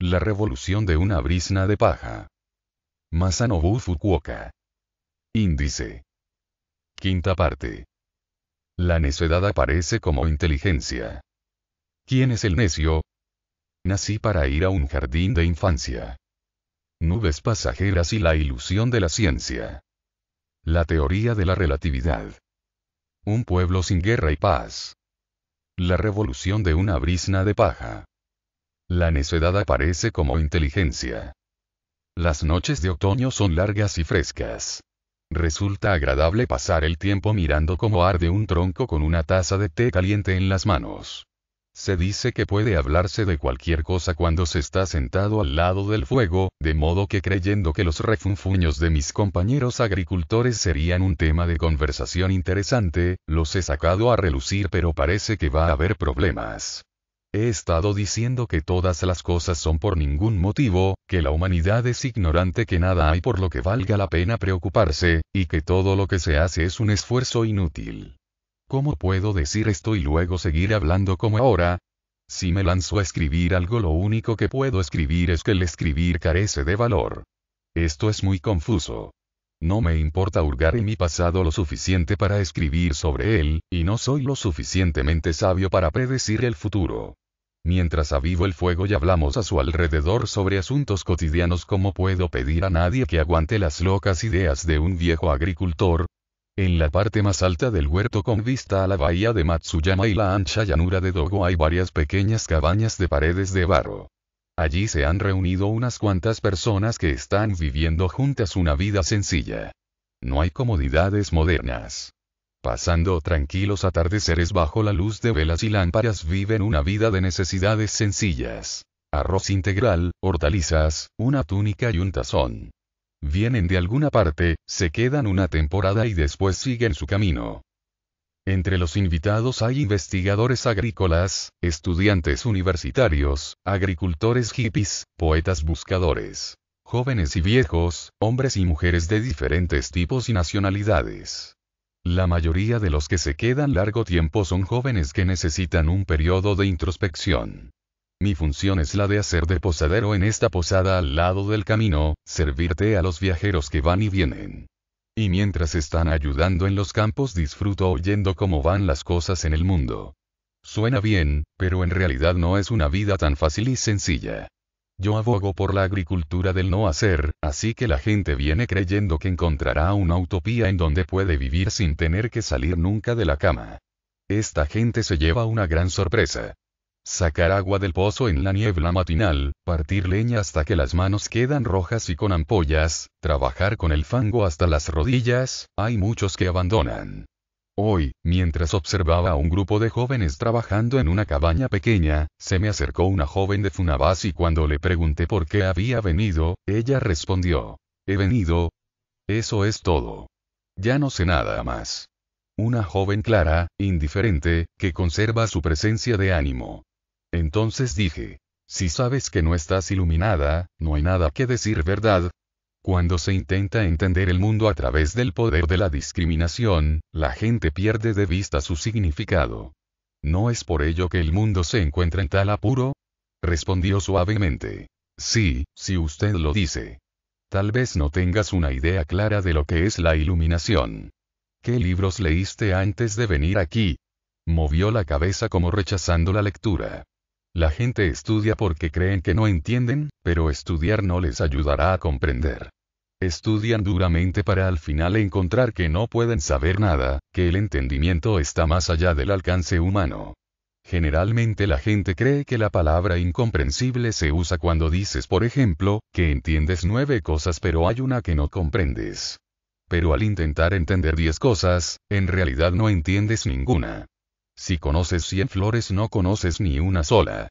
La revolución de una brisna de paja. Masanobu Fukuoka. Índice. Quinta parte. La necedad aparece como inteligencia. ¿Quién es el necio? Nací para ir a un jardín de infancia. Nubes pasajeras y la ilusión de la ciencia. La teoría de la relatividad. Un pueblo sin guerra y paz. La revolución de una brisna de paja. La necedad aparece como inteligencia. Las noches de otoño son largas y frescas. Resulta agradable pasar el tiempo mirando cómo arde un tronco con una taza de té caliente en las manos. Se dice que puede hablarse de cualquier cosa cuando se está sentado al lado del fuego, de modo que creyendo que los refunfuños de mis compañeros agricultores serían un tema de conversación interesante, los he sacado a relucir pero parece que va a haber problemas. He estado diciendo que todas las cosas son por ningún motivo, que la humanidad es ignorante, que nada hay por lo que valga la pena preocuparse, y que todo lo que se hace es un esfuerzo inútil. ¿Cómo puedo decir esto y luego seguir hablando como ahora? Si me lanzo a escribir algo lo único que puedo escribir es que el escribir carece de valor. Esto es muy confuso. No me importa hurgar en mi pasado lo suficiente para escribir sobre él, y no soy lo suficientemente sabio para predecir el futuro. Mientras avivo el fuego y hablamos a su alrededor sobre asuntos cotidianos ¿Cómo puedo pedir a nadie que aguante las locas ideas de un viejo agricultor, en la parte más alta del huerto con vista a la bahía de Matsuyama y la ancha llanura de Dogo hay varias pequeñas cabañas de paredes de barro. Allí se han reunido unas cuantas personas que están viviendo juntas una vida sencilla. No hay comodidades modernas pasando tranquilos atardeceres bajo la luz de velas y lámparas viven una vida de necesidades sencillas. Arroz integral, hortalizas, una túnica y un tazón. Vienen de alguna parte, se quedan una temporada y después siguen su camino. Entre los invitados hay investigadores agrícolas, estudiantes universitarios, agricultores hippies, poetas buscadores, jóvenes y viejos, hombres y mujeres de diferentes tipos y nacionalidades. La mayoría de los que se quedan largo tiempo son jóvenes que necesitan un periodo de introspección. Mi función es la de hacer de posadero en esta posada al lado del camino, servirte a los viajeros que van y vienen. Y mientras están ayudando en los campos disfruto oyendo cómo van las cosas en el mundo. Suena bien, pero en realidad no es una vida tan fácil y sencilla. Yo abogo por la agricultura del no hacer, así que la gente viene creyendo que encontrará una utopía en donde puede vivir sin tener que salir nunca de la cama. Esta gente se lleva una gran sorpresa. Sacar agua del pozo en la niebla matinal, partir leña hasta que las manos quedan rojas y con ampollas, trabajar con el fango hasta las rodillas, hay muchos que abandonan. Hoy, mientras observaba a un grupo de jóvenes trabajando en una cabaña pequeña, se me acercó una joven de Funabás y cuando le pregunté por qué había venido, ella respondió, he venido. Eso es todo. Ya no sé nada más. Una joven clara, indiferente, que conserva su presencia de ánimo. Entonces dije, si sabes que no estás iluminada, no hay nada que decir verdad, cuando se intenta entender el mundo a través del poder de la discriminación, la gente pierde de vista su significado. ¿No es por ello que el mundo se encuentra en tal apuro? Respondió suavemente. Sí, si usted lo dice. Tal vez no tengas una idea clara de lo que es la iluminación. ¿Qué libros leíste antes de venir aquí? Movió la cabeza como rechazando la lectura. La gente estudia porque creen que no entienden, pero estudiar no les ayudará a comprender. Estudian duramente para al final encontrar que no pueden saber nada, que el entendimiento está más allá del alcance humano. Generalmente la gente cree que la palabra incomprensible se usa cuando dices, por ejemplo, que entiendes nueve cosas pero hay una que no comprendes. Pero al intentar entender diez cosas, en realidad no entiendes ninguna. Si conoces cien flores no conoces ni una sola.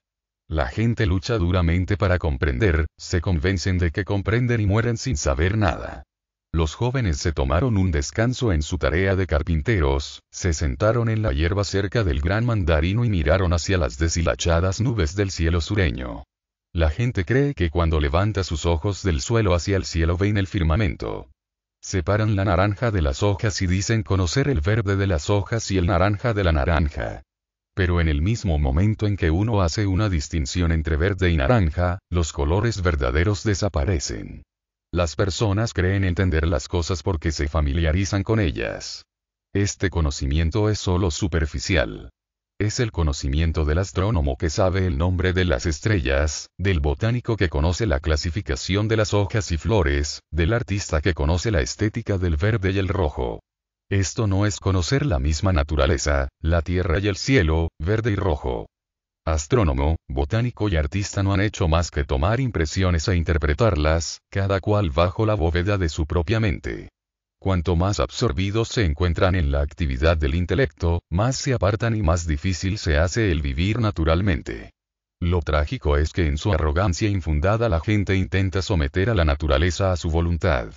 La gente lucha duramente para comprender, se convencen de que comprenden y mueren sin saber nada. Los jóvenes se tomaron un descanso en su tarea de carpinteros, se sentaron en la hierba cerca del gran mandarino y miraron hacia las deshilachadas nubes del cielo sureño. La gente cree que cuando levanta sus ojos del suelo hacia el cielo ven el firmamento. Separan la naranja de las hojas y dicen conocer el verde de las hojas y el naranja de la naranja pero en el mismo momento en que uno hace una distinción entre verde y naranja, los colores verdaderos desaparecen. Las personas creen entender las cosas porque se familiarizan con ellas. Este conocimiento es solo superficial. Es el conocimiento del astrónomo que sabe el nombre de las estrellas, del botánico que conoce la clasificación de las hojas y flores, del artista que conoce la estética del verde y el rojo. Esto no es conocer la misma naturaleza, la tierra y el cielo, verde y rojo. Astrónomo, botánico y artista no han hecho más que tomar impresiones e interpretarlas, cada cual bajo la bóveda de su propia mente. Cuanto más absorbidos se encuentran en la actividad del intelecto, más se apartan y más difícil se hace el vivir naturalmente. Lo trágico es que en su arrogancia infundada la gente intenta someter a la naturaleza a su voluntad.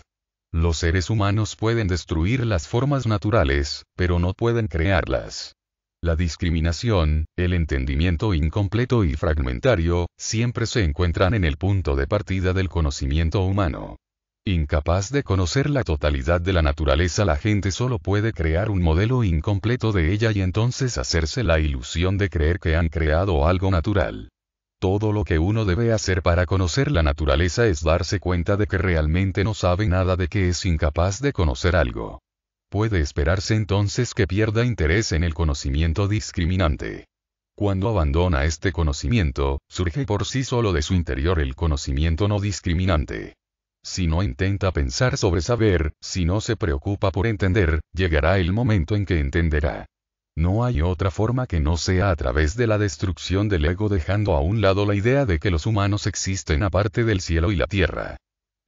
Los seres humanos pueden destruir las formas naturales, pero no pueden crearlas. La discriminación, el entendimiento incompleto y fragmentario, siempre se encuentran en el punto de partida del conocimiento humano. Incapaz de conocer la totalidad de la naturaleza, la gente solo puede crear un modelo incompleto de ella y entonces hacerse la ilusión de creer que han creado algo natural. Todo lo que uno debe hacer para conocer la naturaleza es darse cuenta de que realmente no sabe nada de que es incapaz de conocer algo. Puede esperarse entonces que pierda interés en el conocimiento discriminante. Cuando abandona este conocimiento, surge por sí solo de su interior el conocimiento no discriminante. Si no intenta pensar sobre saber, si no se preocupa por entender, llegará el momento en que entenderá. No hay otra forma que no sea a través de la destrucción del ego dejando a un lado la idea de que los humanos existen aparte del cielo y la tierra.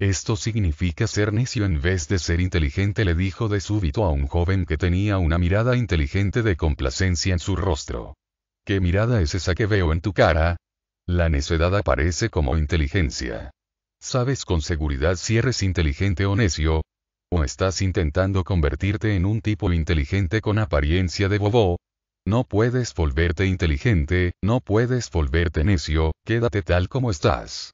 Esto significa ser necio en vez de ser inteligente, le dijo de súbito a un joven que tenía una mirada inteligente de complacencia en su rostro. ¿Qué mirada es esa que veo en tu cara? La necedad aparece como inteligencia. Sabes con seguridad si eres inteligente o necio, ¿O estás intentando convertirte en un tipo inteligente con apariencia de bobo? No puedes volverte inteligente, no puedes volverte necio, quédate tal como estás.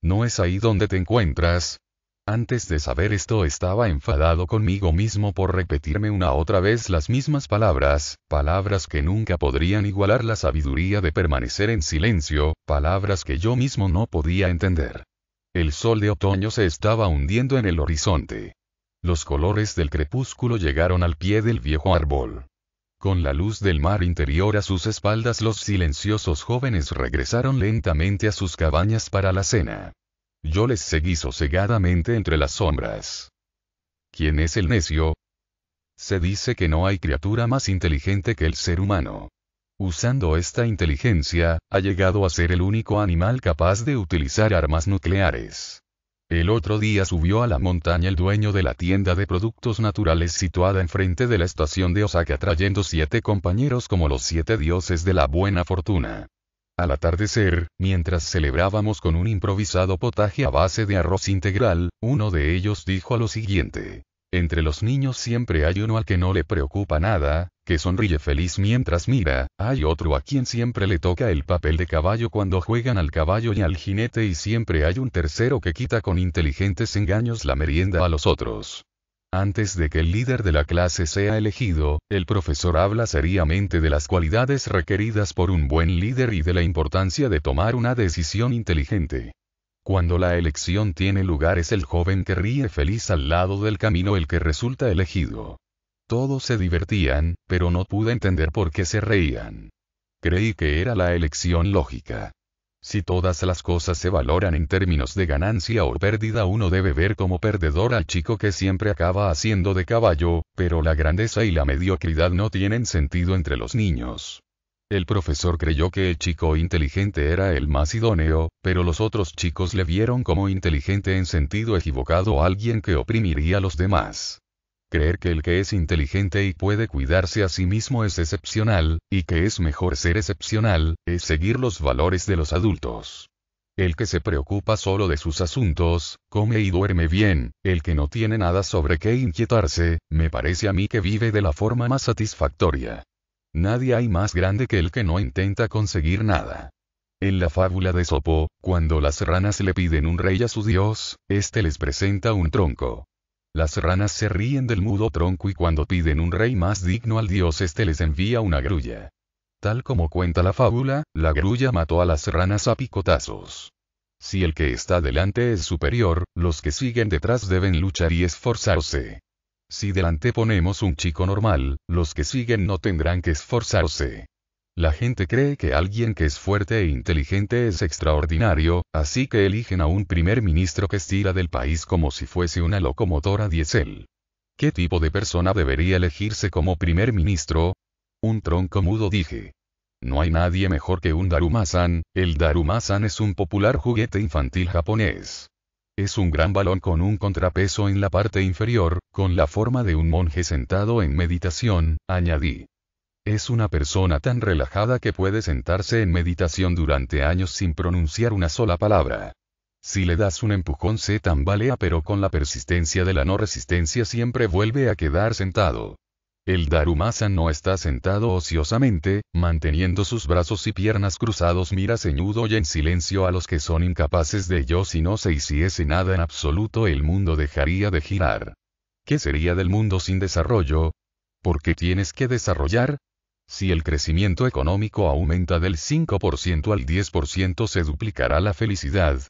No es ahí donde te encuentras. Antes de saber esto estaba enfadado conmigo mismo por repetirme una otra vez las mismas palabras, palabras que nunca podrían igualar la sabiduría de permanecer en silencio, palabras que yo mismo no podía entender. El sol de otoño se estaba hundiendo en el horizonte. Los colores del crepúsculo llegaron al pie del viejo árbol. Con la luz del mar interior a sus espaldas los silenciosos jóvenes regresaron lentamente a sus cabañas para la cena. Yo les seguí sosegadamente entre las sombras. ¿Quién es el necio? Se dice que no hay criatura más inteligente que el ser humano. Usando esta inteligencia, ha llegado a ser el único animal capaz de utilizar armas nucleares. El otro día subió a la montaña el dueño de la tienda de productos naturales situada enfrente de la estación de Osaka trayendo siete compañeros como los siete dioses de la buena fortuna. Al atardecer, mientras celebrábamos con un improvisado potaje a base de arroz integral, uno de ellos dijo lo siguiente. Entre los niños siempre hay uno al que no le preocupa nada, que sonríe feliz mientras mira, hay otro a quien siempre le toca el papel de caballo cuando juegan al caballo y al jinete y siempre hay un tercero que quita con inteligentes engaños la merienda a los otros. Antes de que el líder de la clase sea elegido, el profesor habla seriamente de las cualidades requeridas por un buen líder y de la importancia de tomar una decisión inteligente. Cuando la elección tiene lugar es el joven que ríe feliz al lado del camino el que resulta elegido. Todos se divertían, pero no pude entender por qué se reían. Creí que era la elección lógica. Si todas las cosas se valoran en términos de ganancia o pérdida, uno debe ver como perdedor al chico que siempre acaba haciendo de caballo, pero la grandeza y la mediocridad no tienen sentido entre los niños. El profesor creyó que el chico inteligente era el más idóneo, pero los otros chicos le vieron como inteligente en sentido equivocado a alguien que oprimiría a los demás. Creer que el que es inteligente y puede cuidarse a sí mismo es excepcional, y que es mejor ser excepcional, es seguir los valores de los adultos. El que se preocupa solo de sus asuntos, come y duerme bien, el que no tiene nada sobre qué inquietarse, me parece a mí que vive de la forma más satisfactoria. Nadie hay más grande que el que no intenta conseguir nada. En la fábula de Sopo, cuando las ranas le piden un rey a su dios, éste les presenta un tronco. Las ranas se ríen del mudo tronco y cuando piden un rey más digno al dios éste les envía una grulla. Tal como cuenta la fábula, la grulla mató a las ranas a picotazos. Si el que está delante es superior, los que siguen detrás deben luchar y esforzarse. Si delante ponemos un chico normal, los que siguen no tendrán que esforzarse. La gente cree que alguien que es fuerte e inteligente es extraordinario, así que eligen a un primer ministro que estira del país como si fuese una locomotora diésel. ¿Qué tipo de persona debería elegirse como primer ministro? Un tronco mudo dije. No hay nadie mejor que un Darumasan, el Darumasan es un popular juguete infantil japonés. Es un gran balón con un contrapeso en la parte inferior, con la forma de un monje sentado en meditación, añadí. Es una persona tan relajada que puede sentarse en meditación durante años sin pronunciar una sola palabra. Si le das un empujón se tambalea pero con la persistencia de la no resistencia siempre vuelve a quedar sentado. El Darumasa no está sentado ociosamente, manteniendo sus brazos y piernas cruzados, mira ceñudo y en silencio a los que son incapaces de ello si no se hiciese nada en absoluto el mundo dejaría de girar. ¿Qué sería del mundo sin desarrollo? ¿Por qué tienes que desarrollar? Si el crecimiento económico aumenta del 5% al 10% se duplicará la felicidad.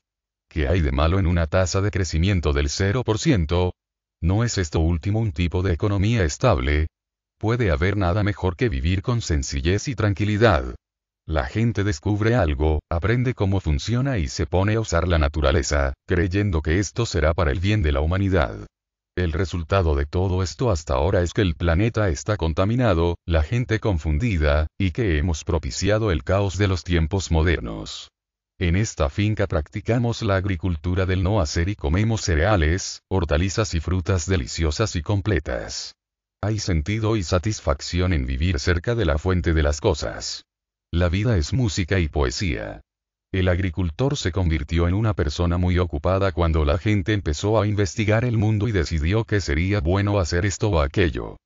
¿Qué hay de malo en una tasa de crecimiento del 0%? ¿No es esto último un tipo de economía estable? puede haber nada mejor que vivir con sencillez y tranquilidad. La gente descubre algo, aprende cómo funciona y se pone a usar la naturaleza, creyendo que esto será para el bien de la humanidad. El resultado de todo esto hasta ahora es que el planeta está contaminado, la gente confundida, y que hemos propiciado el caos de los tiempos modernos. En esta finca practicamos la agricultura del no hacer y comemos cereales, hortalizas y frutas deliciosas y completas. Hay sentido y satisfacción en vivir cerca de la fuente de las cosas. La vida es música y poesía. El agricultor se convirtió en una persona muy ocupada cuando la gente empezó a investigar el mundo y decidió que sería bueno hacer esto o aquello.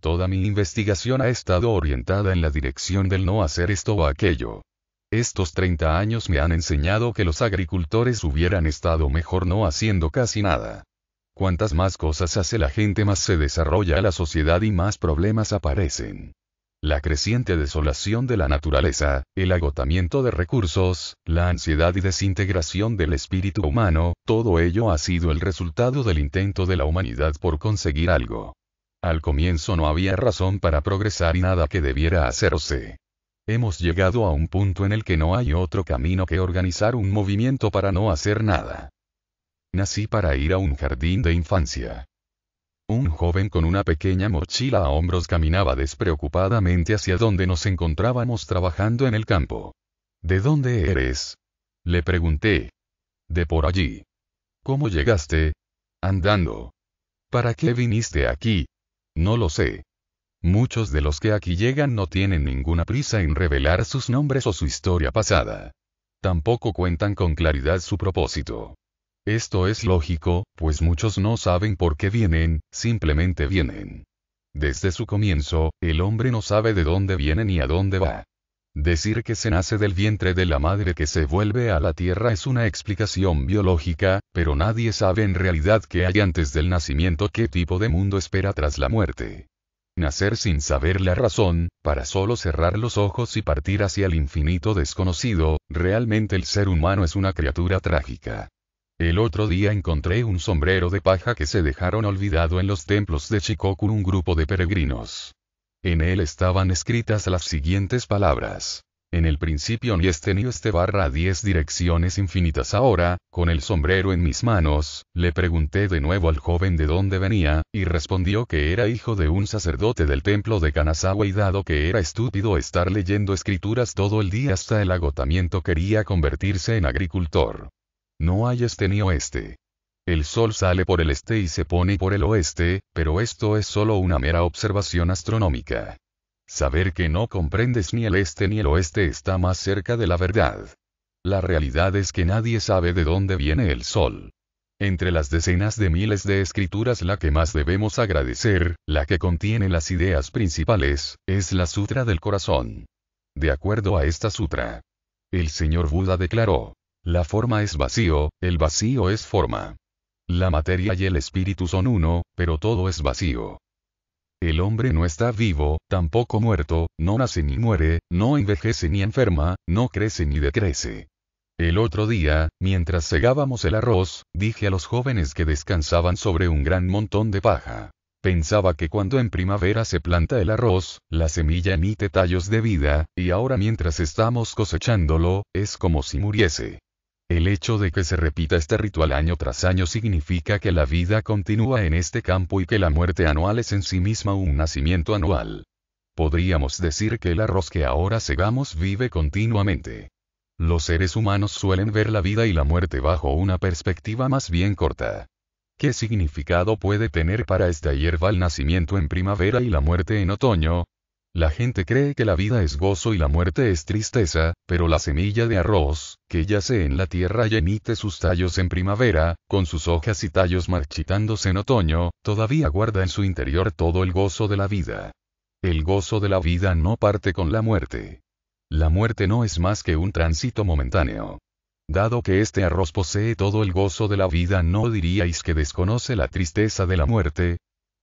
Toda mi investigación ha estado orientada en la dirección del no hacer esto o aquello. Estos 30 años me han enseñado que los agricultores hubieran estado mejor no haciendo casi nada. Cuantas más cosas hace la gente más se desarrolla la sociedad y más problemas aparecen. La creciente desolación de la naturaleza, el agotamiento de recursos, la ansiedad y desintegración del espíritu humano, todo ello ha sido el resultado del intento de la humanidad por conseguir algo. Al comienzo no había razón para progresar y nada que debiera hacerse. Hemos llegado a un punto en el que no hay otro camino que organizar un movimiento para no hacer nada. Nací para ir a un jardín de infancia. Un joven con una pequeña mochila a hombros caminaba despreocupadamente hacia donde nos encontrábamos trabajando en el campo. ¿De dónde eres? Le pregunté. De por allí. ¿Cómo llegaste? Andando. ¿Para qué viniste aquí? No lo sé. Muchos de los que aquí llegan no tienen ninguna prisa en revelar sus nombres o su historia pasada. Tampoco cuentan con claridad su propósito. Esto es lógico, pues muchos no saben por qué vienen, simplemente vienen. Desde su comienzo, el hombre no sabe de dónde viene ni a dónde va. Decir que se nace del vientre de la madre que se vuelve a la tierra es una explicación biológica, pero nadie sabe en realidad qué hay antes del nacimiento, qué tipo de mundo espera tras la muerte. Nacer sin saber la razón, para solo cerrar los ojos y partir hacia el infinito desconocido, realmente el ser humano es una criatura trágica. El otro día encontré un sombrero de paja que se dejaron olvidado en los templos de Shikoku un grupo de peregrinos. En él estaban escritas las siguientes palabras. En el principio ni este este barra diez direcciones infinitas ahora, con el sombrero en mis manos, le pregunté de nuevo al joven de dónde venía, y respondió que era hijo de un sacerdote del templo de Kanazawa y dado que era estúpido estar leyendo escrituras todo el día hasta el agotamiento quería convertirse en agricultor. No hay este ni oeste. El sol sale por el este y se pone por el oeste, pero esto es solo una mera observación astronómica. Saber que no comprendes ni el este ni el oeste está más cerca de la verdad. La realidad es que nadie sabe de dónde viene el sol. Entre las decenas de miles de escrituras la que más debemos agradecer, la que contiene las ideas principales, es la Sutra del Corazón. De acuerdo a esta sutra, el señor Buda declaró, la forma es vacío, el vacío es forma. La materia y el espíritu son uno, pero todo es vacío. El hombre no está vivo, tampoco muerto, no nace ni muere, no envejece ni enferma, no crece ni decrece. El otro día, mientras segábamos el arroz, dije a los jóvenes que descansaban sobre un gran montón de paja. Pensaba que cuando en primavera se planta el arroz, la semilla emite tallos de vida, y ahora mientras estamos cosechándolo, es como si muriese. El hecho de que se repita este ritual año tras año significa que la vida continúa en este campo y que la muerte anual es en sí misma un nacimiento anual. Podríamos decir que el arroz que ahora cegamos vive continuamente. Los seres humanos suelen ver la vida y la muerte bajo una perspectiva más bien corta. ¿Qué significado puede tener para esta hierba el nacimiento en primavera y la muerte en otoño? La gente cree que la vida es gozo y la muerte es tristeza, pero la semilla de arroz, que yace en la tierra y emite sus tallos en primavera, con sus hojas y tallos marchitándose en otoño, todavía guarda en su interior todo el gozo de la vida. El gozo de la vida no parte con la muerte. La muerte no es más que un tránsito momentáneo. Dado que este arroz posee todo el gozo de la vida, no diríais que desconoce la tristeza de la muerte,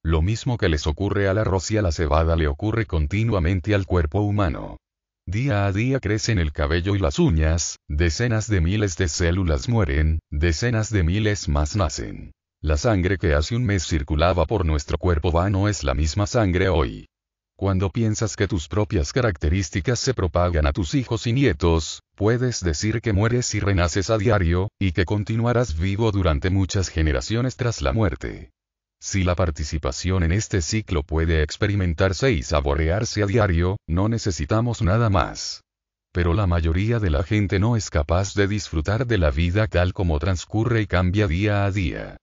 lo mismo que les ocurre al arroz y a la cebada le ocurre continuamente al cuerpo humano. Día a día crecen el cabello y las uñas, decenas de miles de células mueren, decenas de miles más nacen. La sangre que hace un mes circulaba por nuestro cuerpo va no es la misma sangre hoy. Cuando piensas que tus propias características se propagan a tus hijos y nietos, puedes decir que mueres y renaces a diario, y que continuarás vivo durante muchas generaciones tras la muerte. Si la participación en este ciclo puede experimentarse y saborearse a diario, no necesitamos nada más. Pero la mayoría de la gente no es capaz de disfrutar de la vida tal como transcurre y cambia día a día.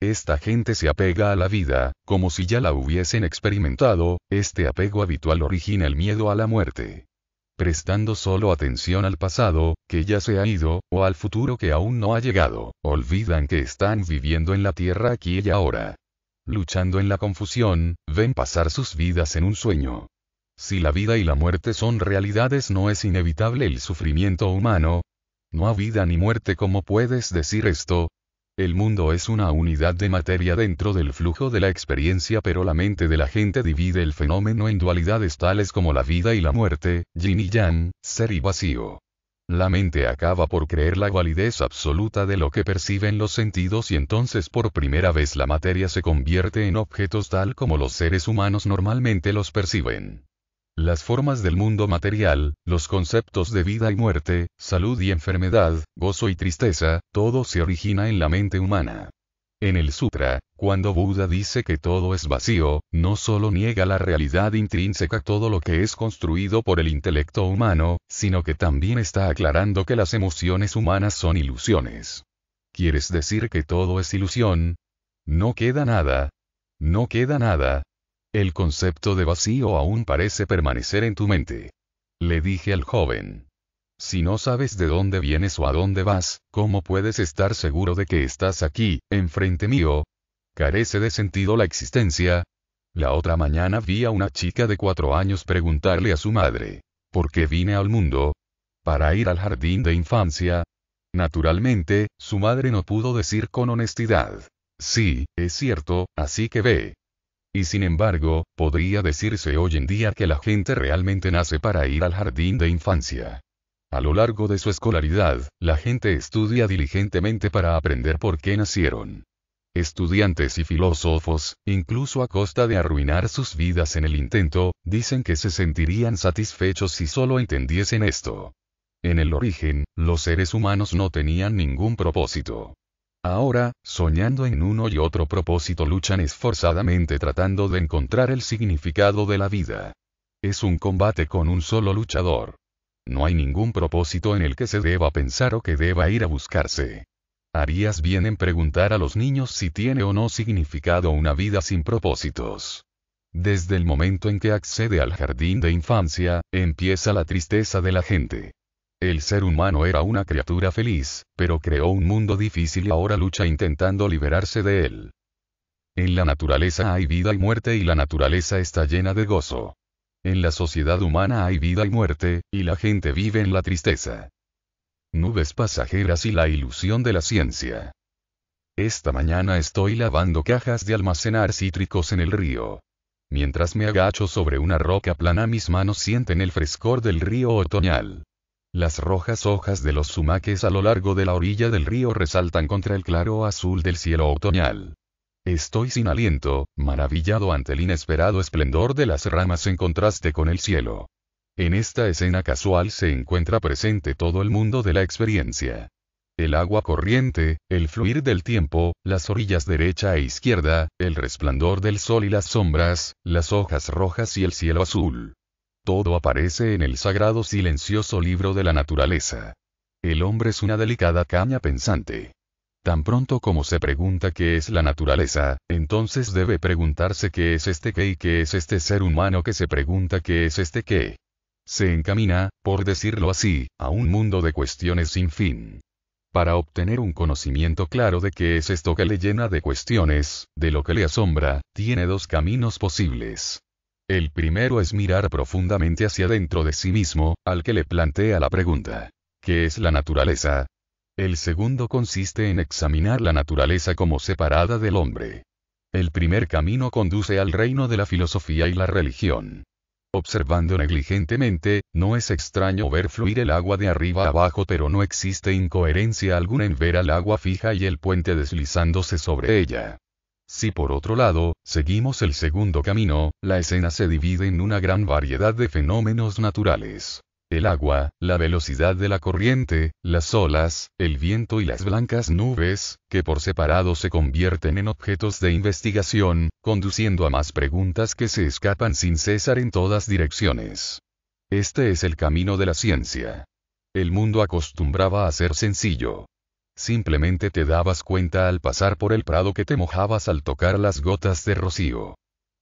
Esta gente se apega a la vida, como si ya la hubiesen experimentado, este apego habitual origina el miedo a la muerte. Prestando solo atención al pasado, que ya se ha ido, o al futuro que aún no ha llegado, olvidan que están viviendo en la tierra aquí y ahora luchando en la confusión, ven pasar sus vidas en un sueño. Si la vida y la muerte son realidades no es inevitable el sufrimiento humano. No hay vida ni muerte como puedes decir esto. El mundo es una unidad de materia dentro del flujo de la experiencia pero la mente de la gente divide el fenómeno en dualidades tales como la vida y la muerte, yin y yang, ser y vacío. La mente acaba por creer la validez absoluta de lo que perciben los sentidos y entonces por primera vez la materia se convierte en objetos tal como los seres humanos normalmente los perciben. Las formas del mundo material, los conceptos de vida y muerte, salud y enfermedad, gozo y tristeza, todo se origina en la mente humana. En el Sutra, cuando Buda dice que todo es vacío, no solo niega la realidad intrínseca todo lo que es construido por el intelecto humano, sino que también está aclarando que las emociones humanas son ilusiones. ¿Quieres decir que todo es ilusión? No queda nada. No queda nada. El concepto de vacío aún parece permanecer en tu mente. Le dije al joven. Si no sabes de dónde vienes o a dónde vas, ¿cómo puedes estar seguro de que estás aquí, enfrente mío? Carece de sentido la existencia. La otra mañana vi a una chica de cuatro años preguntarle a su madre, ¿por qué vine al mundo? Para ir al jardín de infancia. Naturalmente, su madre no pudo decir con honestidad, sí, es cierto, así que ve, y sin embargo, podría decirse hoy en día que la gente realmente nace para ir al jardín de infancia. A lo largo de su escolaridad, la gente estudia diligentemente para aprender por qué nacieron. Estudiantes y filósofos, incluso a costa de arruinar sus vidas en el intento, dicen que se sentirían satisfechos si solo entendiesen esto. En el origen, los seres humanos no tenían ningún propósito. Ahora, soñando en uno y otro propósito, luchan esforzadamente tratando de encontrar el significado de la vida. Es un combate con un solo luchador. No hay ningún propósito en el que se deba pensar o que deba ir a buscarse. Harías bien en preguntar a los niños si tiene o no significado una vida sin propósitos. Desde el momento en que accede al jardín de infancia, empieza la tristeza de la gente. El ser humano era una criatura feliz, pero creó un mundo difícil y ahora lucha intentando liberarse de él. En la naturaleza hay vida y muerte y la naturaleza está llena de gozo. En la sociedad humana hay vida y muerte, y la gente vive en la tristeza. Nubes pasajeras y la ilusión de la ciencia. Esta mañana estoy lavando cajas de almacenar cítricos en el río. Mientras me agacho sobre una roca plana mis manos sienten el frescor del río otoñal. Las rojas hojas de los sumaques a lo largo de la orilla del río resaltan contra el claro azul del cielo otoñal. Estoy sin aliento, maravillado ante el inesperado esplendor de las ramas en contraste con el cielo. En esta escena casual se encuentra presente todo el mundo de la experiencia. El agua corriente, el fluir del tiempo, las orillas derecha e izquierda, el resplandor del sol y las sombras, las hojas rojas y el cielo azul. Todo aparece en el sagrado silencioso libro de la naturaleza. El hombre es una delicada caña pensante. Tan pronto como se pregunta qué es la naturaleza, entonces debe preguntarse qué es este qué y qué es este ser humano que se pregunta qué es este qué. Se encamina, por decirlo así, a un mundo de cuestiones sin fin. Para obtener un conocimiento claro de qué es esto que le llena de cuestiones, de lo que le asombra, tiene dos caminos posibles. El primero es mirar profundamente hacia dentro de sí mismo, al que le plantea la pregunta. ¿Qué es la naturaleza? El segundo consiste en examinar la naturaleza como separada del hombre. El primer camino conduce al reino de la filosofía y la religión. Observando negligentemente, no es extraño ver fluir el agua de arriba a abajo, pero no existe incoherencia alguna en ver al agua fija y el puente deslizándose sobre ella. Si por otro lado, seguimos el segundo camino, la escena se divide en una gran variedad de fenómenos naturales el agua, la velocidad de la corriente, las olas, el viento y las blancas nubes, que por separado se convierten en objetos de investigación, conduciendo a más preguntas que se escapan sin cesar en todas direcciones. Este es el camino de la ciencia. El mundo acostumbraba a ser sencillo. Simplemente te dabas cuenta al pasar por el prado que te mojabas al tocar las gotas de rocío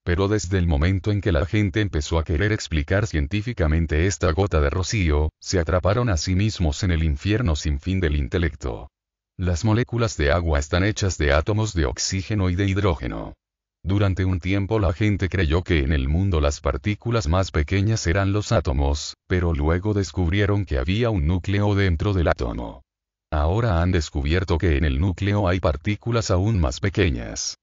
pero desde el momento en que la gente empezó a querer explicar científicamente esta gota de rocío, se atraparon a sí mismos en el infierno sin fin del intelecto. Las moléculas de agua están hechas de átomos de oxígeno y de hidrógeno. Durante un tiempo la gente creyó que en el mundo las partículas más pequeñas eran los átomos, pero luego descubrieron que había un núcleo dentro del átomo. Ahora han descubierto que en el núcleo hay partículas aún más pequeñas.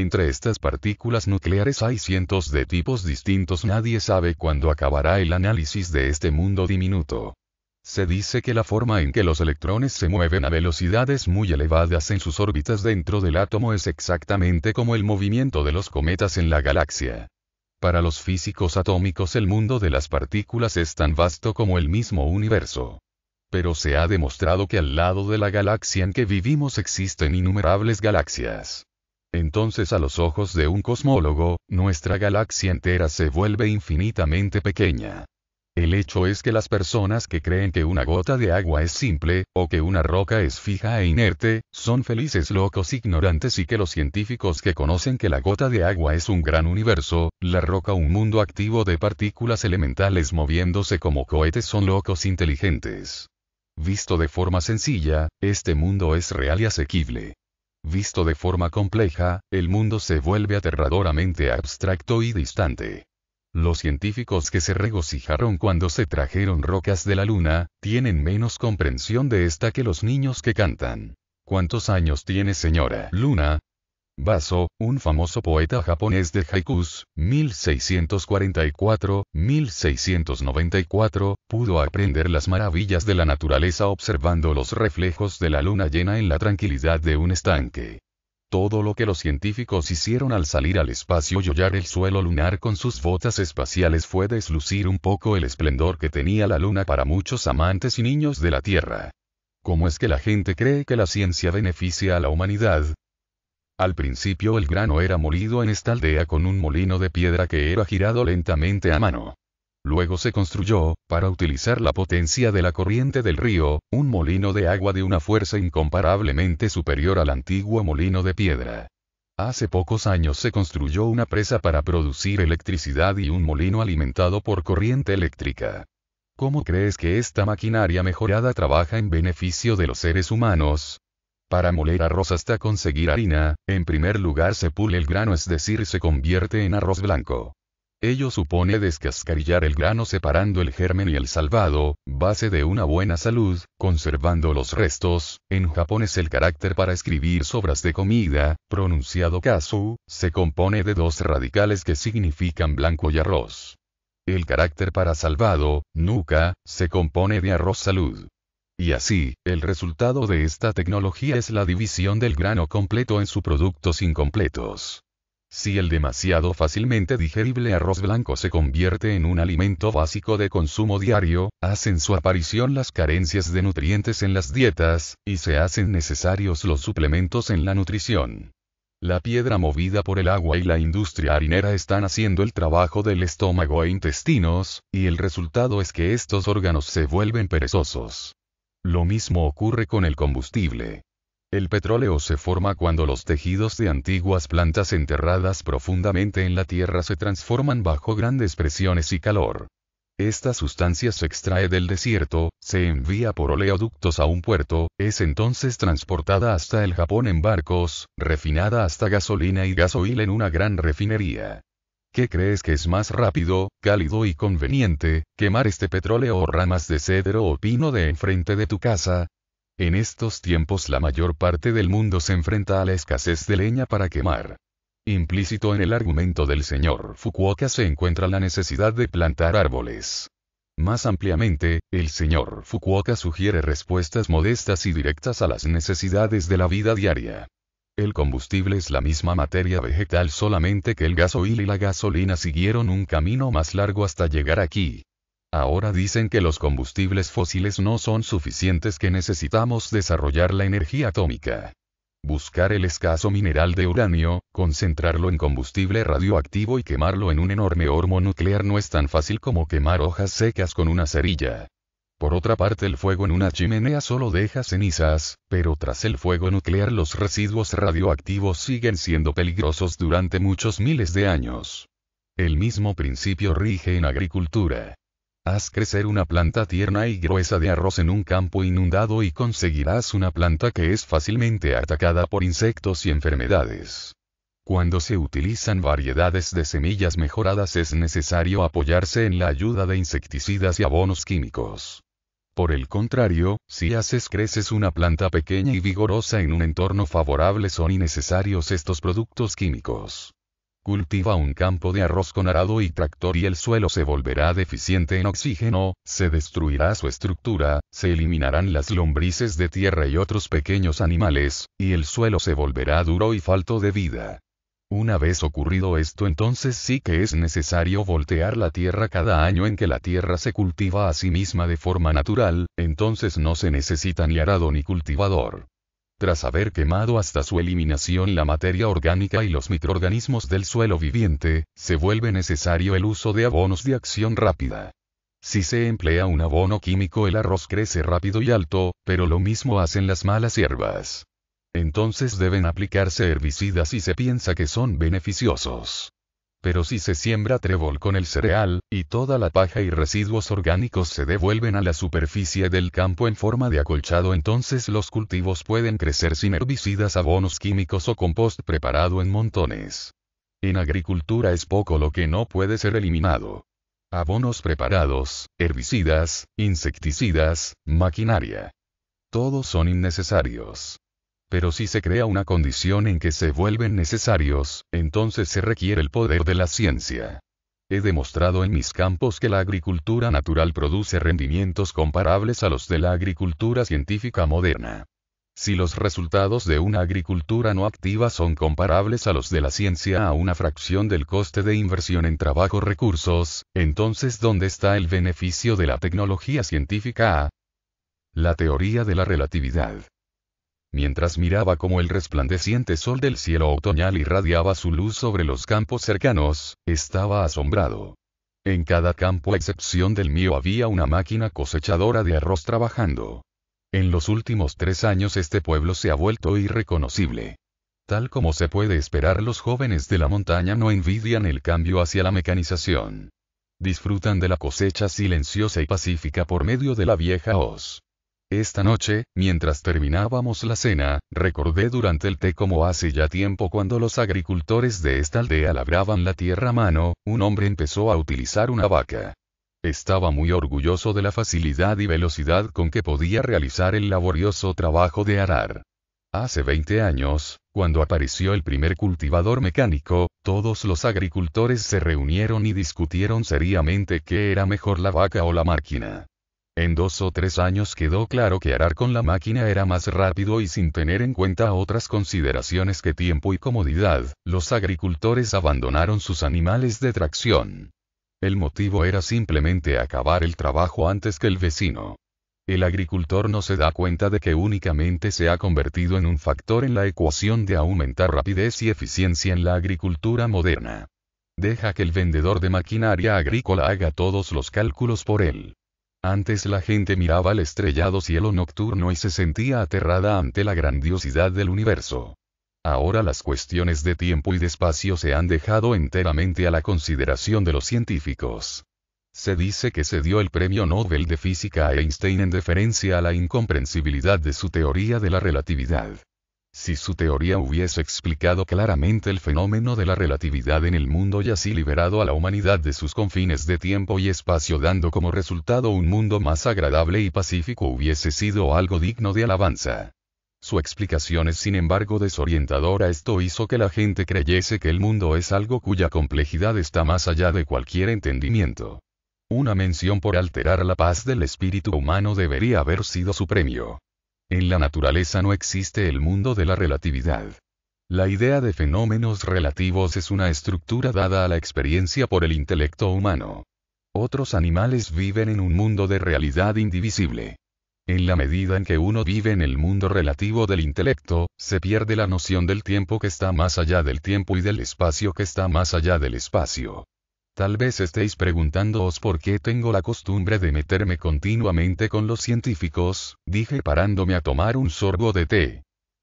Entre estas partículas nucleares hay cientos de tipos distintos. Nadie sabe cuándo acabará el análisis de este mundo diminuto. Se dice que la forma en que los electrones se mueven a velocidades muy elevadas en sus órbitas dentro del átomo es exactamente como el movimiento de los cometas en la galaxia. Para los físicos atómicos el mundo de las partículas es tan vasto como el mismo universo. Pero se ha demostrado que al lado de la galaxia en que vivimos existen innumerables galaxias. Entonces a los ojos de un cosmólogo, nuestra galaxia entera se vuelve infinitamente pequeña. El hecho es que las personas que creen que una gota de agua es simple, o que una roca es fija e inerte, son felices locos ignorantes y que los científicos que conocen que la gota de agua es un gran universo, la roca un mundo activo de partículas elementales moviéndose como cohetes son locos inteligentes. Visto de forma sencilla, este mundo es real y asequible. Visto de forma compleja, el mundo se vuelve aterradoramente abstracto y distante. Los científicos que se regocijaron cuando se trajeron rocas de la luna, tienen menos comprensión de esta que los niños que cantan. ¿Cuántos años tiene señora Luna? Baso, un famoso poeta japonés de haikus, 1644-1694, pudo aprender las maravillas de la naturaleza observando los reflejos de la luna llena en la tranquilidad de un estanque. Todo lo que los científicos hicieron al salir al espacio y hollar el suelo lunar con sus botas espaciales fue deslucir un poco el esplendor que tenía la luna para muchos amantes y niños de la Tierra. ¿Cómo es que la gente cree que la ciencia beneficia a la humanidad? Al principio el grano era molido en esta aldea con un molino de piedra que era girado lentamente a mano. Luego se construyó, para utilizar la potencia de la corriente del río, un molino de agua de una fuerza incomparablemente superior al antiguo molino de piedra. Hace pocos años se construyó una presa para producir electricidad y un molino alimentado por corriente eléctrica. ¿Cómo crees que esta maquinaria mejorada trabaja en beneficio de los seres humanos? Para moler arroz hasta conseguir harina, en primer lugar se pule el grano, es decir, se convierte en arroz blanco. Ello supone descascarillar el grano separando el germen y el salvado, base de una buena salud, conservando los restos. En Japón es el carácter para escribir sobras de comida, pronunciado kazu, se compone de dos radicales que significan blanco y arroz. El carácter para salvado, nuka, se compone de arroz salud. Y así, el resultado de esta tecnología es la división del grano completo en sus productos incompletos. Si el demasiado fácilmente digerible arroz blanco se convierte en un alimento básico de consumo diario, hacen su aparición las carencias de nutrientes en las dietas, y se hacen necesarios los suplementos en la nutrición. La piedra movida por el agua y la industria harinera están haciendo el trabajo del estómago e intestinos, y el resultado es que estos órganos se vuelven perezosos. Lo mismo ocurre con el combustible. El petróleo se forma cuando los tejidos de antiguas plantas enterradas profundamente en la tierra se transforman bajo grandes presiones y calor. Esta sustancia se extrae del desierto, se envía por oleoductos a un puerto, es entonces transportada hasta el Japón en barcos, refinada hasta gasolina y gasoil en una gran refinería. ¿Qué crees que es más rápido, cálido y conveniente, quemar este petróleo o ramas de cedro o pino de enfrente de tu casa? En estos tiempos la mayor parte del mundo se enfrenta a la escasez de leña para quemar. Implícito en el argumento del señor Fukuoka se encuentra la necesidad de plantar árboles. Más ampliamente, el señor Fukuoka sugiere respuestas modestas y directas a las necesidades de la vida diaria. El combustible es la misma materia vegetal solamente que el gasoil y la gasolina siguieron un camino más largo hasta llegar aquí. Ahora dicen que los combustibles fósiles no son suficientes que necesitamos desarrollar la energía atómica. Buscar el escaso mineral de uranio, concentrarlo en combustible radioactivo y quemarlo en un enorme hormo nuclear no es tan fácil como quemar hojas secas con una cerilla. Por otra parte, el fuego en una chimenea solo deja cenizas, pero tras el fuego nuclear los residuos radioactivos siguen siendo peligrosos durante muchos miles de años. El mismo principio rige en agricultura. Haz crecer una planta tierna y gruesa de arroz en un campo inundado y conseguirás una planta que es fácilmente atacada por insectos y enfermedades. Cuando se utilizan variedades de semillas mejoradas es necesario apoyarse en la ayuda de insecticidas y abonos químicos. Por el contrario, si haces creces una planta pequeña y vigorosa en un entorno favorable son innecesarios estos productos químicos. Cultiva un campo de arroz con arado y tractor y el suelo se volverá deficiente en oxígeno, se destruirá su estructura, se eliminarán las lombrices de tierra y otros pequeños animales, y el suelo se volverá duro y falto de vida. Una vez ocurrido esto entonces sí que es necesario voltear la tierra cada año en que la tierra se cultiva a sí misma de forma natural, entonces no se necesita ni arado ni cultivador. Tras haber quemado hasta su eliminación la materia orgánica y los microorganismos del suelo viviente, se vuelve necesario el uso de abonos de acción rápida. Si se emplea un abono químico el arroz crece rápido y alto, pero lo mismo hacen las malas hierbas entonces deben aplicarse herbicidas si se piensa que son beneficiosos. Pero si se siembra trébol con el cereal, y toda la paja y residuos orgánicos se devuelven a la superficie del campo en forma de acolchado, entonces los cultivos pueden crecer sin herbicidas, abonos químicos o compost preparado en montones. En agricultura es poco lo que no puede ser eliminado. Abonos preparados, herbicidas, insecticidas, maquinaria. Todos son innecesarios. Pero si se crea una condición en que se vuelven necesarios, entonces se requiere el poder de la ciencia. He demostrado en mis campos que la agricultura natural produce rendimientos comparables a los de la agricultura científica moderna. Si los resultados de una agricultura no activa son comparables a los de la ciencia a una fracción del coste de inversión en trabajo recursos, entonces ¿dónde está el beneficio de la tecnología científica? La teoría de la relatividad mientras miraba cómo el resplandeciente sol del cielo otoñal irradiaba su luz sobre los campos cercanos, estaba asombrado. En cada campo a excepción del mío había una máquina cosechadora de arroz trabajando. En los últimos tres años este pueblo se ha vuelto irreconocible. Tal como se puede esperar, los jóvenes de la montaña no envidian el cambio hacia la mecanización. Disfrutan de la cosecha silenciosa y pacífica por medio de la vieja hoz. Esta noche, mientras terminábamos la cena, recordé durante el té como hace ya tiempo cuando los agricultores de esta aldea labraban la tierra a mano, un hombre empezó a utilizar una vaca. Estaba muy orgulloso de la facilidad y velocidad con que podía realizar el laborioso trabajo de arar. Hace 20 años, cuando apareció el primer cultivador mecánico, todos los agricultores se reunieron y discutieron seriamente qué era mejor la vaca o la máquina. En dos o tres años quedó claro que arar con la máquina era más rápido y sin tener en cuenta otras consideraciones que tiempo y comodidad, los agricultores abandonaron sus animales de tracción. El motivo era simplemente acabar el trabajo antes que el vecino. El agricultor no se da cuenta de que únicamente se ha convertido en un factor en la ecuación de aumentar rapidez y eficiencia en la agricultura moderna. Deja que el vendedor de maquinaria agrícola haga todos los cálculos por él. Antes la gente miraba al estrellado cielo nocturno y se sentía aterrada ante la grandiosidad del universo. Ahora las cuestiones de tiempo y de espacio se han dejado enteramente a la consideración de los científicos. Se dice que se dio el premio Nobel de Física a Einstein en deferencia a la incomprensibilidad de su teoría de la relatividad. Si su teoría hubiese explicado claramente el fenómeno de la relatividad en el mundo y así liberado a la humanidad de sus confines de tiempo y espacio dando como resultado un mundo más agradable y pacífico hubiese sido algo digno de alabanza. Su explicación es sin embargo desorientadora. Esto hizo que la gente creyese que el mundo es algo cuya complejidad está más allá de cualquier entendimiento. Una mención por alterar la paz del espíritu humano debería haber sido su premio. En la naturaleza no existe el mundo de la relatividad. La idea de fenómenos relativos es una estructura dada a la experiencia por el intelecto humano. Otros animales viven en un mundo de realidad indivisible. En la medida en que uno vive en el mundo relativo del intelecto, se pierde la noción del tiempo que está más allá del tiempo y del espacio que está más allá del espacio. Tal vez estéis preguntándoos por qué tengo la costumbre de meterme continuamente con los científicos, dije parándome a tomar un sorbo de té.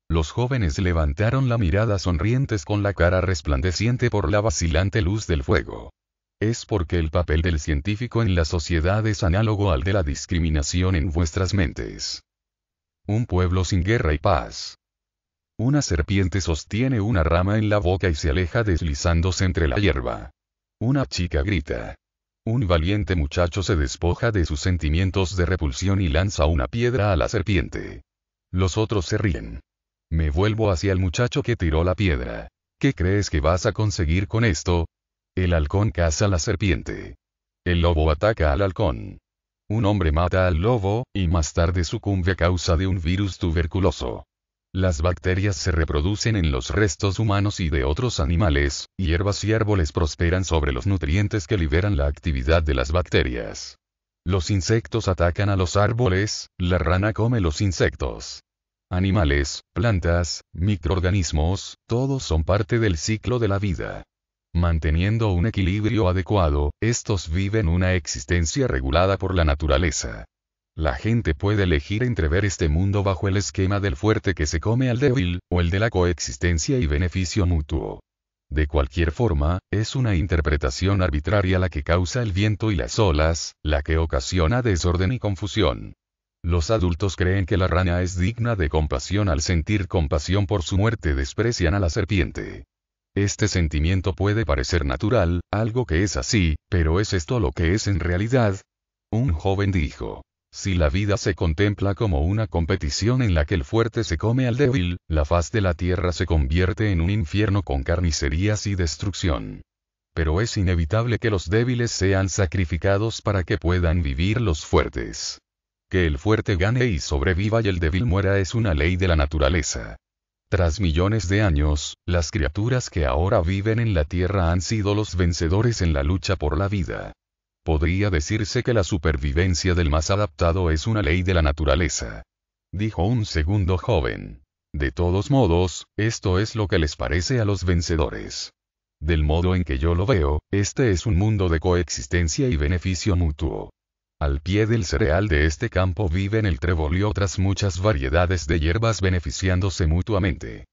Los jóvenes levantaron la mirada sonrientes con la cara resplandeciente por la vacilante luz del fuego. Es porque el papel del científico en la sociedad es análogo al de la discriminación en vuestras mentes. Un pueblo sin guerra y paz. Una serpiente sostiene una rama en la boca y se aleja deslizándose entre la hierba. Una chica grita. Un valiente muchacho se despoja de sus sentimientos de repulsión y lanza una piedra a la serpiente. Los otros se ríen. Me vuelvo hacia el muchacho que tiró la piedra. ¿Qué crees que vas a conseguir con esto? El halcón caza a la serpiente. El lobo ataca al halcón. Un hombre mata al lobo, y más tarde sucumbe a causa de un virus tuberculoso. Las bacterias se reproducen en los restos humanos y de otros animales, hierbas y árboles prosperan sobre los nutrientes que liberan la actividad de las bacterias. Los insectos atacan a los árboles, la rana come los insectos. Animales, plantas, microorganismos, todos son parte del ciclo de la vida. Manteniendo un equilibrio adecuado, estos viven una existencia regulada por la naturaleza. La gente puede elegir entre ver este mundo bajo el esquema del fuerte que se come al débil, o el de la coexistencia y beneficio mutuo. De cualquier forma, es una interpretación arbitraria la que causa el viento y las olas, la que ocasiona desorden y confusión. Los adultos creen que la rana es digna de compasión al sentir compasión por su muerte desprecian a la serpiente. Este sentimiento puede parecer natural, algo que es así, pero ¿es esto lo que es en realidad? Un joven dijo, si la vida se contempla como una competición en la que el fuerte se come al débil, la faz de la tierra se convierte en un infierno con carnicerías y destrucción. Pero es inevitable que los débiles sean sacrificados para que puedan vivir los fuertes. Que el fuerte gane y sobreviva y el débil muera es una ley de la naturaleza. Tras millones de años, las criaturas que ahora viven en la Tierra han sido los vencedores en la lucha por la vida. Podría decirse que la supervivencia del más adaptado es una ley de la naturaleza. Dijo un segundo joven. De todos modos, esto es lo que les parece a los vencedores. Del modo en que yo lo veo, este es un mundo de coexistencia y beneficio mutuo. Al pie del cereal de este campo viven el trébol y otras muchas variedades de hierbas beneficiándose mutuamente.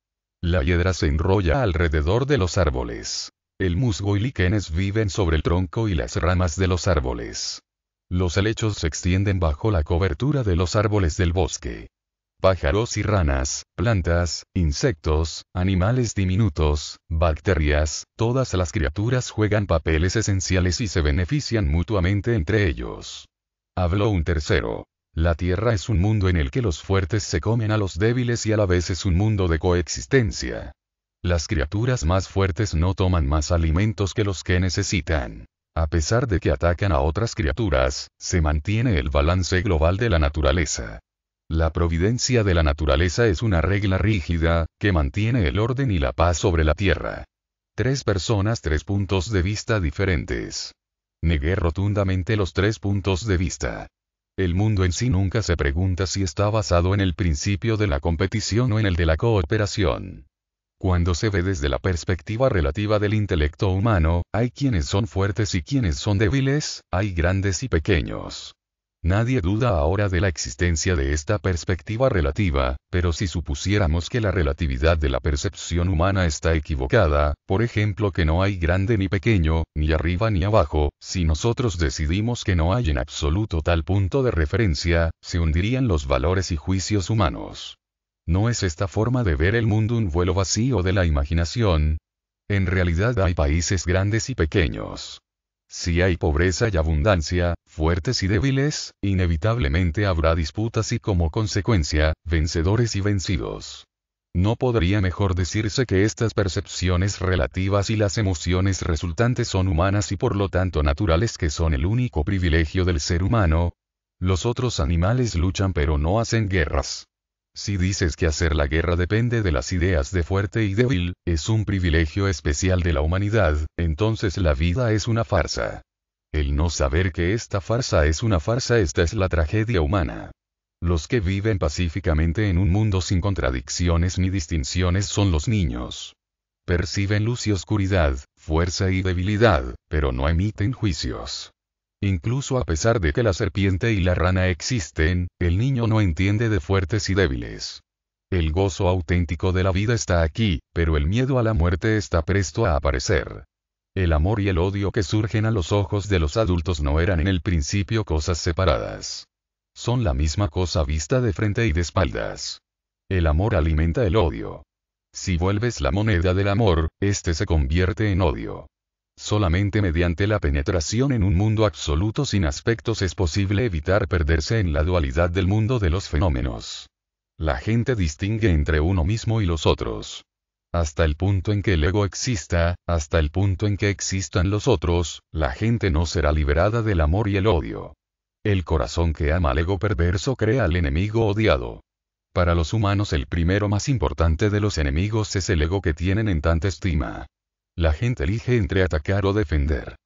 La hiedra se enrolla alrededor de los árboles. El musgo y líquenes viven sobre el tronco y las ramas de los árboles. Los helechos se extienden bajo la cobertura de los árboles del bosque. Pájaros y ranas, plantas, insectos, animales diminutos, bacterias, todas las criaturas juegan papeles esenciales y se benefician mutuamente entre ellos. Habló un tercero. La Tierra es un mundo en el que los fuertes se comen a los débiles y a la vez es un mundo de coexistencia. Las criaturas más fuertes no toman más alimentos que los que necesitan. A pesar de que atacan a otras criaturas, se mantiene el balance global de la naturaleza. La providencia de la naturaleza es una regla rígida, que mantiene el orden y la paz sobre la Tierra. Tres personas, tres puntos de vista diferentes. Negué rotundamente los tres puntos de vista. El mundo en sí nunca se pregunta si está basado en el principio de la competición o en el de la cooperación. Cuando se ve desde la perspectiva relativa del intelecto humano, hay quienes son fuertes y quienes son débiles, hay grandes y pequeños. Nadie duda ahora de la existencia de esta perspectiva relativa, pero si supusiéramos que la relatividad de la percepción humana está equivocada, por ejemplo que no hay grande ni pequeño, ni arriba ni abajo, si nosotros decidimos que no hay en absoluto tal punto de referencia, se hundirían los valores y juicios humanos. ¿No es esta forma de ver el mundo un vuelo vacío de la imaginación? En realidad hay países grandes y pequeños. Si hay pobreza y abundancia, fuertes y débiles, inevitablemente habrá disputas y como consecuencia, vencedores y vencidos. No podría mejor decirse que estas percepciones relativas y las emociones resultantes son humanas y por lo tanto naturales que son el único privilegio del ser humano. Los otros animales luchan pero no hacen guerras. Si dices que hacer la guerra depende de las ideas de fuerte y débil, es un privilegio especial de la humanidad, entonces la vida es una farsa. El no saber que esta farsa es una farsa, esta es la tragedia humana. Los que viven pacíficamente en un mundo sin contradicciones ni distinciones son los niños. Perciben luz y oscuridad, fuerza y debilidad, pero no emiten juicios. Incluso a pesar de que la serpiente y la rana existen, el niño no entiende de fuertes y débiles. El gozo auténtico de la vida está aquí, pero el miedo a la muerte está presto a aparecer. El amor y el odio que surgen a los ojos de los adultos no eran en el principio cosas separadas. Son la misma cosa vista de frente y de espaldas. El amor alimenta el odio. Si vuelves la moneda del amor, este se convierte en odio. Solamente mediante la penetración en un mundo absoluto sin aspectos es posible evitar perderse en la dualidad del mundo de los fenómenos. La gente distingue entre uno mismo y los otros. Hasta el punto en que el ego exista, hasta el punto en que existan los otros, la gente no será liberada del amor y el odio. El corazón que ama al ego perverso crea al enemigo odiado. Para los humanos el primero más importante de los enemigos es el ego que tienen en tanta estima. La gente elige entre atacar o defender.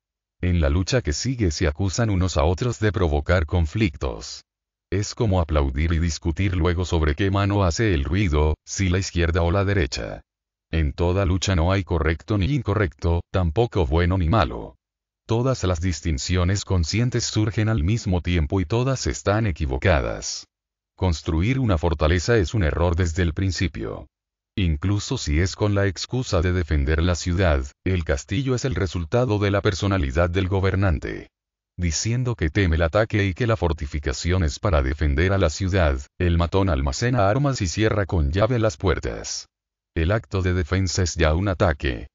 En la lucha que sigue se acusan unos a otros de provocar conflictos. Es como aplaudir y discutir luego sobre qué mano hace el ruido, si la izquierda o la derecha. En toda lucha no hay correcto ni incorrecto, tampoco bueno ni malo. Todas las distinciones conscientes surgen al mismo tiempo y todas están equivocadas. Construir una fortaleza es un error desde el principio. Incluso si es con la excusa de defender la ciudad, el castillo es el resultado de la personalidad del gobernante. Diciendo que teme el ataque y que la fortificación es para defender a la ciudad, el matón almacena armas y cierra con llave las puertas. El acto de defensa es ya un ataque.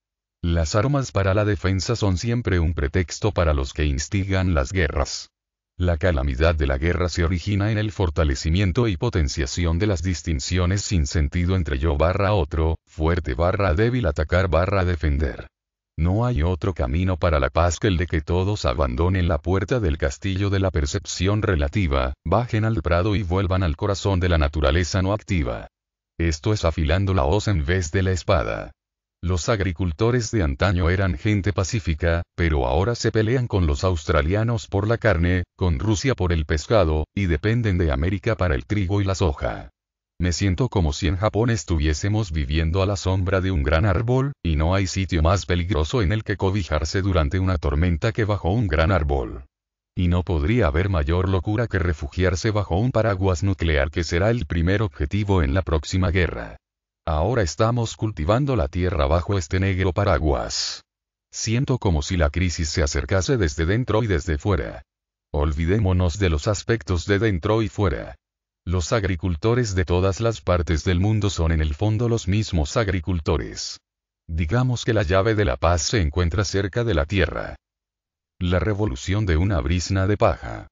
Las armas para la defensa son siempre un pretexto para los que instigan las guerras. La calamidad de la guerra se origina en el fortalecimiento y potenciación de las distinciones sin sentido entre yo barra otro, fuerte barra débil atacar barra defender. No hay otro camino para la paz que el de que todos abandonen la puerta del castillo de la percepción relativa, bajen al prado y vuelvan al corazón de la naturaleza no activa. Esto es afilando la hoz en vez de la espada. Los agricultores de antaño eran gente pacífica, pero ahora se pelean con los australianos por la carne, con Rusia por el pescado, y dependen de América para el trigo y la soja. Me siento como si en Japón estuviésemos viviendo a la sombra de un gran árbol, y no hay sitio más peligroso en el que cobijarse durante una tormenta que bajo un gran árbol. Y no podría haber mayor locura que refugiarse bajo un paraguas nuclear que será el primer objetivo en la próxima guerra. Ahora estamos cultivando la tierra bajo este negro paraguas. Siento como si la crisis se acercase desde dentro y desde fuera. Olvidémonos de los aspectos de dentro y fuera. Los agricultores de todas las partes del mundo son en el fondo los mismos agricultores. Digamos que la llave de la paz se encuentra cerca de la tierra. La revolución de una brisna de paja.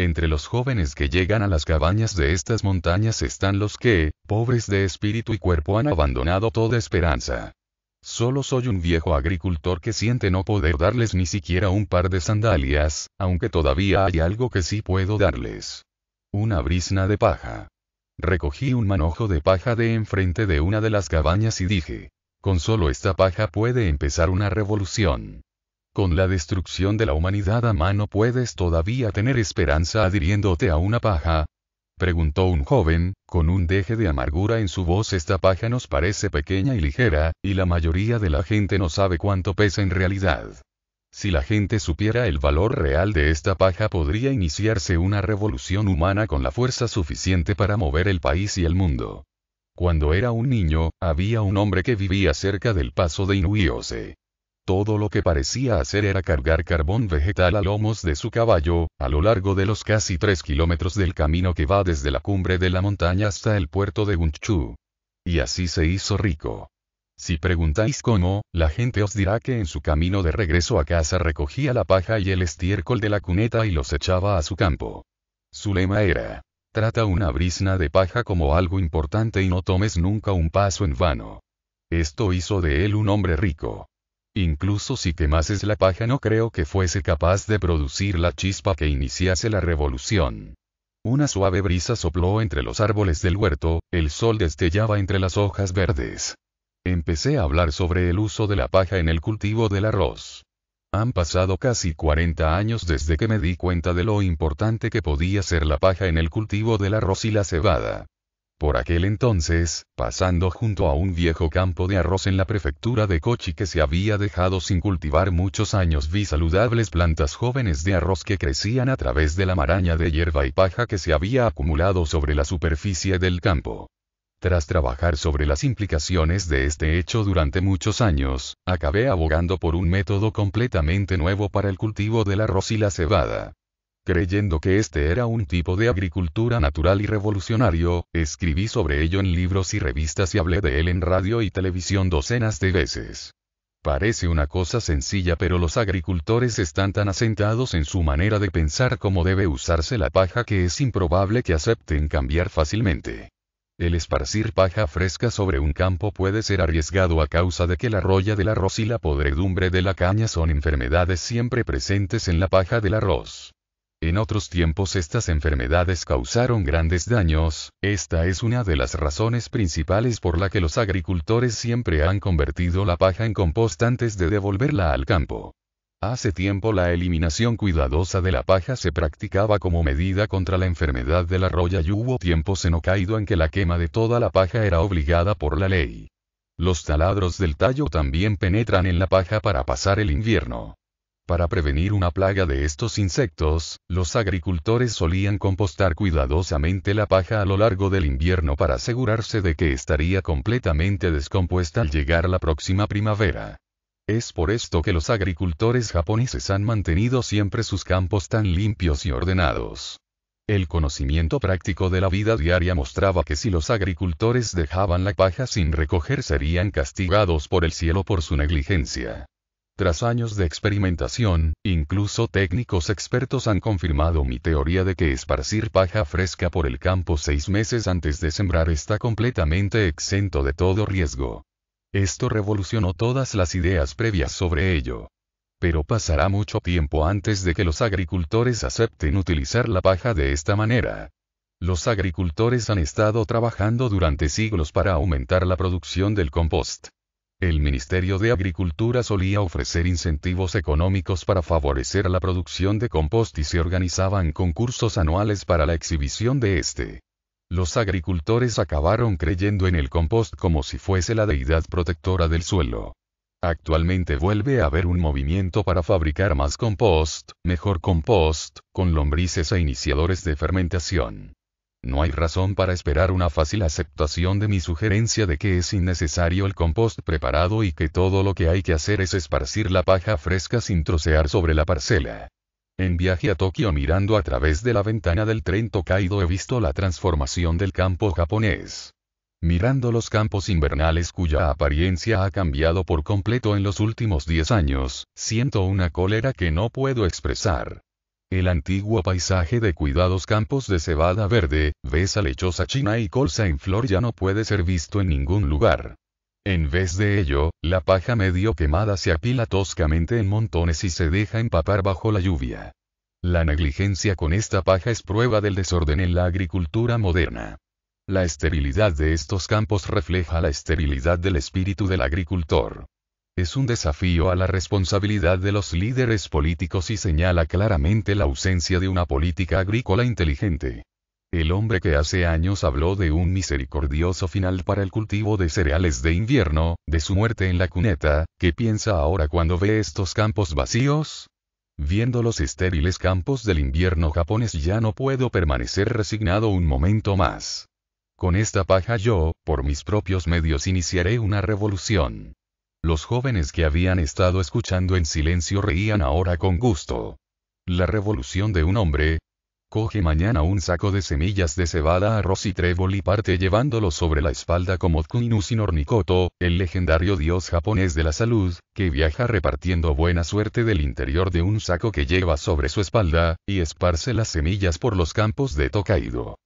Entre los jóvenes que llegan a las cabañas de estas montañas están los que, pobres de espíritu y cuerpo, han abandonado toda esperanza. Solo soy un viejo agricultor que siente no poder darles ni siquiera un par de sandalias, aunque todavía hay algo que sí puedo darles. Una brisna de paja. Recogí un manojo de paja de enfrente de una de las cabañas y dije, con solo esta paja puede empezar una revolución. Con la destrucción de la humanidad a mano puedes todavía tener esperanza adhiriéndote a una paja. Preguntó un joven, con un deje de amargura en su voz. Esta paja nos parece pequeña y ligera, y la mayoría de la gente no sabe cuánto pesa en realidad. Si la gente supiera el valor real de esta paja podría iniciarse una revolución humana con la fuerza suficiente para mover el país y el mundo. Cuando era un niño, había un hombre que vivía cerca del paso de Inuiose todo lo que parecía hacer era cargar carbón vegetal a lomos de su caballo, a lo largo de los casi tres kilómetros del camino que va desde la cumbre de la montaña hasta el puerto de Gunchú. Y así se hizo rico. Si preguntáis cómo, la gente os dirá que en su camino de regreso a casa recogía la paja y el estiércol de la cuneta y los echaba a su campo. Su lema era, trata una brisna de paja como algo importante y no tomes nunca un paso en vano. Esto hizo de él un hombre rico. Incluso si quemases la paja no creo que fuese capaz de producir la chispa que iniciase la revolución. Una suave brisa sopló entre los árboles del huerto, el sol destellaba entre las hojas verdes. Empecé a hablar sobre el uso de la paja en el cultivo del arroz. Han pasado casi 40 años desde que me di cuenta de lo importante que podía ser la paja en el cultivo del arroz y la cebada. Por aquel entonces, pasando junto a un viejo campo de arroz en la prefectura de Kochi que se había dejado sin cultivar muchos años, vi saludables plantas jóvenes de arroz que crecían a través de la maraña de hierba y paja que se había acumulado sobre la superficie del campo. Tras trabajar sobre las implicaciones de este hecho durante muchos años, acabé abogando por un método completamente nuevo para el cultivo del arroz y la cebada creyendo que este era un tipo de agricultura natural y revolucionario, escribí sobre ello en libros y revistas y hablé de él en radio y televisión docenas de veces. Parece una cosa sencilla pero los agricultores están tan asentados en su manera de pensar cómo debe usarse la paja que es improbable que acepten cambiar fácilmente. El esparcir paja fresca sobre un campo puede ser arriesgado a causa de que la roya del arroz y la podredumbre de la caña son enfermedades siempre presentes en la paja del arroz. En otros tiempos estas enfermedades causaron grandes daños, esta es una de las razones principales por la que los agricultores siempre han convertido la paja en compost antes de devolverla al campo. Hace tiempo la eliminación cuidadosa de la paja se practicaba como medida contra la enfermedad de la roya y hubo tiempos en caído en que la quema de toda la paja era obligada por la ley. Los taladros del tallo también penetran en la paja para pasar el invierno. Para prevenir una plaga de estos insectos, los agricultores solían compostar cuidadosamente la paja a lo largo del invierno para asegurarse de que estaría completamente descompuesta al llegar la próxima primavera. Es por esto que los agricultores japoneses han mantenido siempre sus campos tan limpios y ordenados. El conocimiento práctico de la vida diaria mostraba que si los agricultores dejaban la paja sin recoger serían castigados por el cielo por su negligencia. Tras años de experimentación, incluso técnicos expertos han confirmado mi teoría de que esparcir paja fresca por el campo seis meses antes de sembrar está completamente exento de todo riesgo. Esto revolucionó todas las ideas previas sobre ello. Pero pasará mucho tiempo antes de que los agricultores acepten utilizar la paja de esta manera. Los agricultores han estado trabajando durante siglos para aumentar la producción del compost. El Ministerio de Agricultura solía ofrecer incentivos económicos para favorecer la producción de compost y se organizaban concursos anuales para la exhibición de este. Los agricultores acabaron creyendo en el compost como si fuese la deidad protectora del suelo. Actualmente vuelve a haber un movimiento para fabricar más compost, mejor compost, con lombrices e iniciadores de fermentación. No hay razón para esperar una fácil aceptación de mi sugerencia de que es innecesario el compost preparado y que todo lo que hay que hacer es esparcir la paja fresca sin trocear sobre la parcela. En viaje a Tokio mirando a través de la ventana del tren Tokaido he visto la transformación del campo japonés. Mirando los campos invernales cuya apariencia ha cambiado por completo en los últimos 10 años, siento una cólera que no puedo expresar. El antiguo paisaje de cuidados campos de cebada verde, besa lechosa china y colza en flor ya no puede ser visto en ningún lugar. En vez de ello, la paja medio quemada se apila toscamente en montones y se deja empapar bajo la lluvia. La negligencia con esta paja es prueba del desorden en la agricultura moderna. La esterilidad de estos campos refleja la esterilidad del espíritu del agricultor es un desafío a la responsabilidad de los líderes políticos y señala claramente la ausencia de una política agrícola inteligente. El hombre que hace años habló de un misericordioso final para el cultivo de cereales de invierno, de su muerte en la cuneta, ¿qué piensa ahora cuando ve estos campos vacíos? Viendo los estériles campos del invierno japonés ya no puedo permanecer resignado un momento más. Con esta paja yo, por mis propios medios, iniciaré una revolución. Los jóvenes que habían estado escuchando en silencio reían ahora con gusto. La revolución de un hombre. Coge mañana un saco de semillas de cebada, arroz y trébol y parte llevándolo sobre la espalda como no Ornikoto, el legendario dios japonés de la salud, que viaja repartiendo buena suerte del interior de un saco que lleva sobre su espalda, y esparce las semillas por los campos de Tokaido.